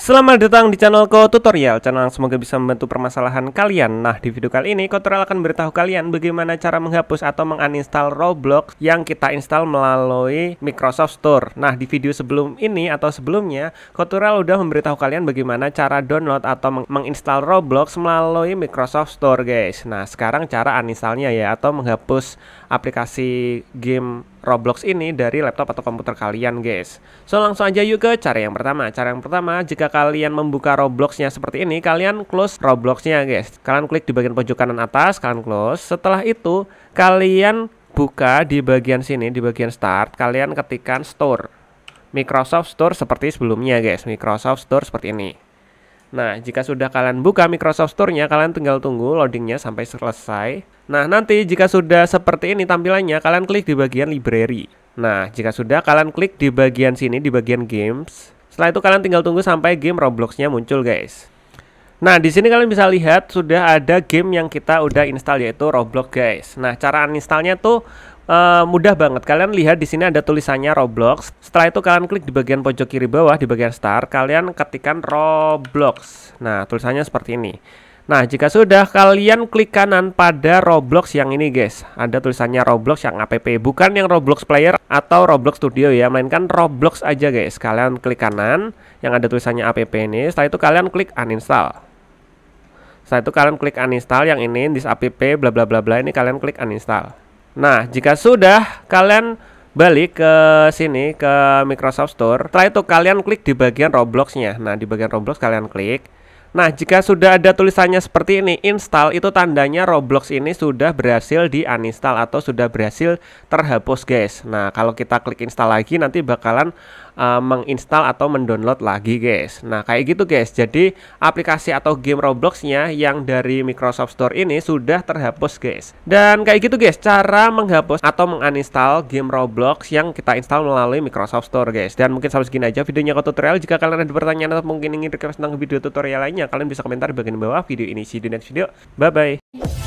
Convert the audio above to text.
Selamat datang di channel Ko Tutorial, channel yang semoga bisa membantu permasalahan kalian. Nah, di video kali ini Ko Tutorial akan beritahu kalian bagaimana cara menghapus atau menguninstall Roblox yang kita install melalui Microsoft Store. Nah, di video sebelum ini atau sebelumnya, Ko Tutorial udah memberitahu kalian bagaimana cara download atau menginstall menginstal Roblox melalui Microsoft Store, guys. Nah, sekarang cara uninstallnya ya atau menghapus aplikasi game Roblox ini dari laptop atau komputer kalian guys So langsung aja yuk ke cara yang pertama Cara yang pertama jika kalian membuka Robloxnya seperti ini Kalian close Robloxnya guys Kalian klik di bagian pojok kanan atas Kalian close Setelah itu kalian buka di bagian sini Di bagian start Kalian ketikkan store Microsoft Store seperti sebelumnya guys Microsoft Store seperti ini Nah, jika sudah kalian buka Microsoft Store-nya, kalian tinggal tunggu loadingnya sampai selesai. Nah, nanti jika sudah seperti ini tampilannya, kalian klik di bagian library. Nah, jika sudah, kalian klik di bagian sini, di bagian games. Setelah itu kalian tinggal tunggu sampai game Roblox-nya muncul, guys. Nah, di sini kalian bisa lihat sudah ada game yang kita udah install yaitu Roblox, guys. Nah, cara uninstallnya tuh Eh, mudah banget. Kalian lihat di sini ada tulisannya Roblox. Setelah itu kalian klik di bagian pojok kiri bawah di bagian start, kalian ketikkan Roblox. Nah, tulisannya seperti ini. Nah, jika sudah kalian klik kanan pada Roblox yang ini, guys. Ada tulisannya Roblox yang app, bukan yang Roblox Player atau Roblox Studio ya, melainkan Roblox aja, guys. Kalian klik kanan yang ada tulisannya app ini, setelah itu kalian klik uninstall. Setelah itu kalian klik uninstall yang ini, this app bla bla bla bla ini kalian klik uninstall. Nah, jika sudah kalian balik ke sini ke Microsoft Store. Setelah itu kalian klik di bagian Roblox-nya. Nah, di bagian Roblox kalian klik. Nah, jika sudah ada tulisannya seperti ini, install itu tandanya Roblox ini sudah berhasil di uninstall atau sudah berhasil terhapus, guys. Nah, kalau kita klik install lagi nanti bakalan uh, menginstal atau mendownload lagi guys nah kayak gitu guys jadi aplikasi atau game Robloxnya yang dari Microsoft Store ini sudah terhapus guys dan kayak gitu guys cara menghapus atau menginstal game Roblox yang kita install melalui Microsoft Store guys dan mungkin sampai segini aja videonya ke tutorial jika kalian ada pertanyaan atau mungkin ingin request tentang video tutorial lainnya kalian bisa komentar di bagian bawah video ini see you next video bye bye